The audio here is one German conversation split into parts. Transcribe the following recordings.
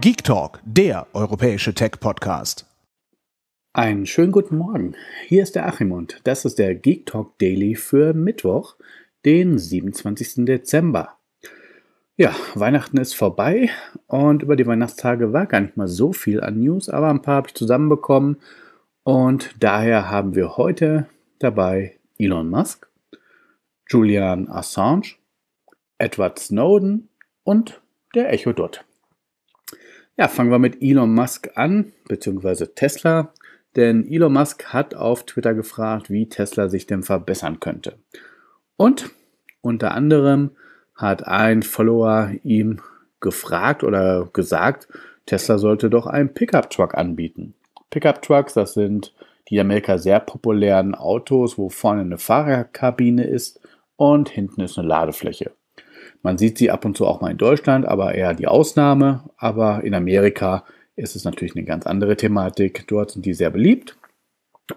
Geek Talk, der europäische Tech-Podcast. Einen schönen guten Morgen. Hier ist der Achim und das ist der Geek Talk Daily für Mittwoch, den 27. Dezember. Ja, Weihnachten ist vorbei und über die Weihnachtstage war gar nicht mal so viel an News, aber ein paar habe ich zusammenbekommen und daher haben wir heute dabei Elon Musk, Julian Assange, Edward Snowden und der Echo Dot. Ja, fangen wir mit Elon Musk an, beziehungsweise Tesla. Denn Elon Musk hat auf Twitter gefragt, wie Tesla sich denn verbessern könnte. Und unter anderem hat ein Follower ihm gefragt oder gesagt, Tesla sollte doch einen Pickup-Truck anbieten. Pickup-Trucks, das sind die Amerika sehr populären Autos, wo vorne eine Fahrerkabine ist und hinten ist eine Ladefläche. Man sieht sie ab und zu auch mal in Deutschland, aber eher die Ausnahme. Aber in Amerika ist es natürlich eine ganz andere Thematik. Dort sind die sehr beliebt.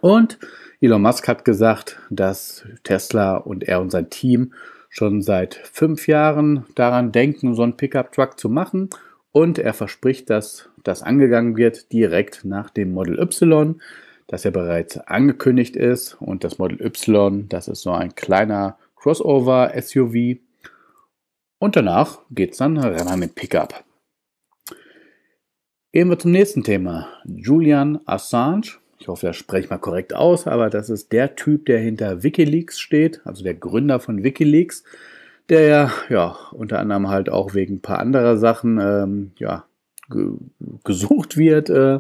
Und Elon Musk hat gesagt, dass Tesla und er und sein Team schon seit fünf Jahren daran denken, so einen Pickup-Truck zu machen. Und er verspricht, dass das angegangen wird direkt nach dem Model Y, das ja bereits angekündigt ist. Und das Model Y, das ist so ein kleiner Crossover-SUV, und danach geht es dann rein mit Pickup. Gehen wir zum nächsten Thema. Julian Assange. Ich hoffe, das spreche ich mal korrekt aus, aber das ist der Typ, der hinter Wikileaks steht, also der Gründer von Wikileaks, der ja, ja unter anderem halt auch wegen ein paar anderer Sachen ähm, ja, ge gesucht wird. Äh,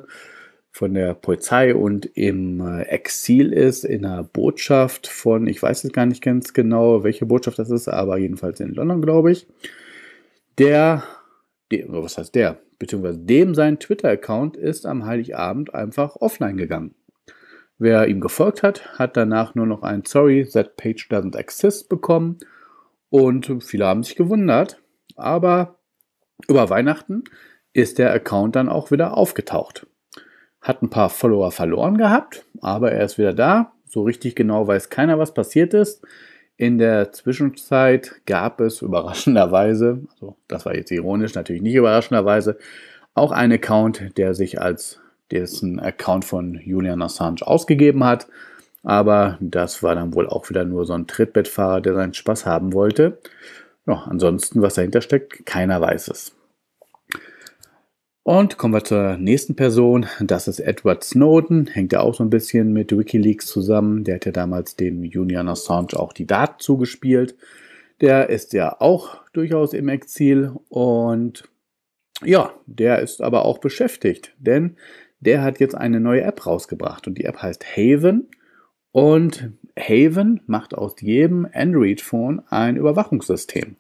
von der Polizei und im äh, Exil ist, in einer Botschaft von, ich weiß jetzt gar nicht ganz genau, welche Botschaft das ist, aber jedenfalls in London, glaube ich. Der, der was heißt der? Beziehungsweise dem sein Twitter-Account ist am Heiligabend einfach offline gegangen. Wer ihm gefolgt hat, hat danach nur noch ein Sorry, that page doesn't exist bekommen. Und viele haben sich gewundert. Aber über Weihnachten ist der Account dann auch wieder aufgetaucht hat ein paar Follower verloren gehabt, aber er ist wieder da. So richtig genau weiß keiner, was passiert ist. In der Zwischenzeit gab es überraschenderweise, also das war jetzt ironisch, natürlich nicht überraschenderweise, auch einen Account, der sich als dessen Account von Julian Assange ausgegeben hat. Aber das war dann wohl auch wieder nur so ein Trittbettfahrer, der seinen Spaß haben wollte. Ja, ansonsten, was dahinter steckt, keiner weiß es. Und kommen wir zur nächsten Person. Das ist Edward Snowden. Hängt ja auch so ein bisschen mit Wikileaks zusammen. Der hat ja damals dem Julian Assange auch die Daten zugespielt. Der ist ja auch durchaus im Exil und ja, der ist aber auch beschäftigt, denn der hat jetzt eine neue App rausgebracht und die App heißt Haven und Haven macht aus jedem Android-Phone ein Überwachungssystem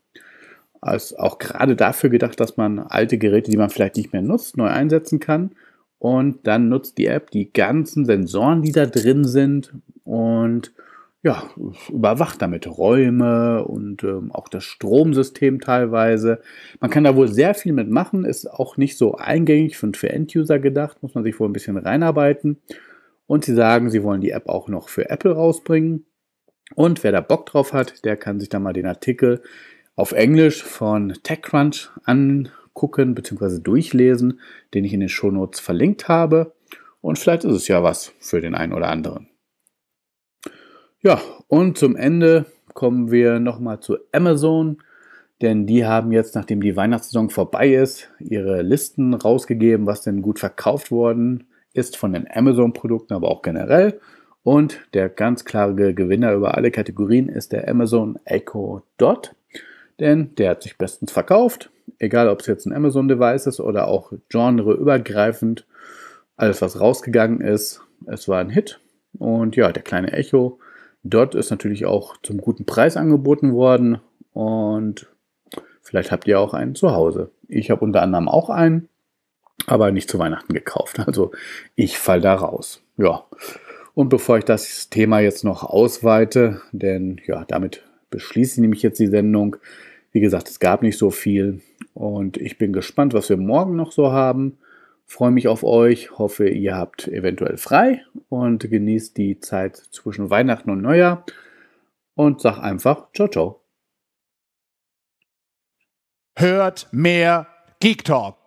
ist auch gerade dafür gedacht, dass man alte Geräte, die man vielleicht nicht mehr nutzt, neu einsetzen kann. Und dann nutzt die App die ganzen Sensoren, die da drin sind und ja, überwacht damit Räume und ähm, auch das Stromsystem teilweise. Man kann da wohl sehr viel mitmachen, ist auch nicht so eingängig und für End-User gedacht, muss man sich wohl ein bisschen reinarbeiten. Und sie sagen, sie wollen die App auch noch für Apple rausbringen. Und wer da Bock drauf hat, der kann sich da mal den Artikel auf Englisch von TechCrunch angucken bzw. durchlesen, den ich in den Shownotes verlinkt habe. Und vielleicht ist es ja was für den einen oder anderen. Ja, und zum Ende kommen wir nochmal zu Amazon, denn die haben jetzt, nachdem die Weihnachtssaison vorbei ist, ihre Listen rausgegeben, was denn gut verkauft worden ist von den Amazon-Produkten, aber auch generell. Und der ganz klare Gewinner über alle Kategorien ist der Amazon Echo Dot denn der hat sich bestens verkauft, egal ob es jetzt ein Amazon-Device ist oder auch genreübergreifend, alles was rausgegangen ist, es war ein Hit. Und ja, der kleine Echo, dort ist natürlich auch zum guten Preis angeboten worden und vielleicht habt ihr auch einen zu Hause. Ich habe unter anderem auch einen, aber nicht zu Weihnachten gekauft. Also ich fall da raus. Ja. Und bevor ich das Thema jetzt noch ausweite, denn ja, damit beschließe ich nämlich jetzt die Sendung, wie gesagt, es gab nicht so viel und ich bin gespannt, was wir morgen noch so haben. Freue mich auf euch, hoffe, ihr habt eventuell frei und genießt die Zeit zwischen Weihnachten und Neujahr und sag einfach ciao ciao. Hört mehr Geek Talk.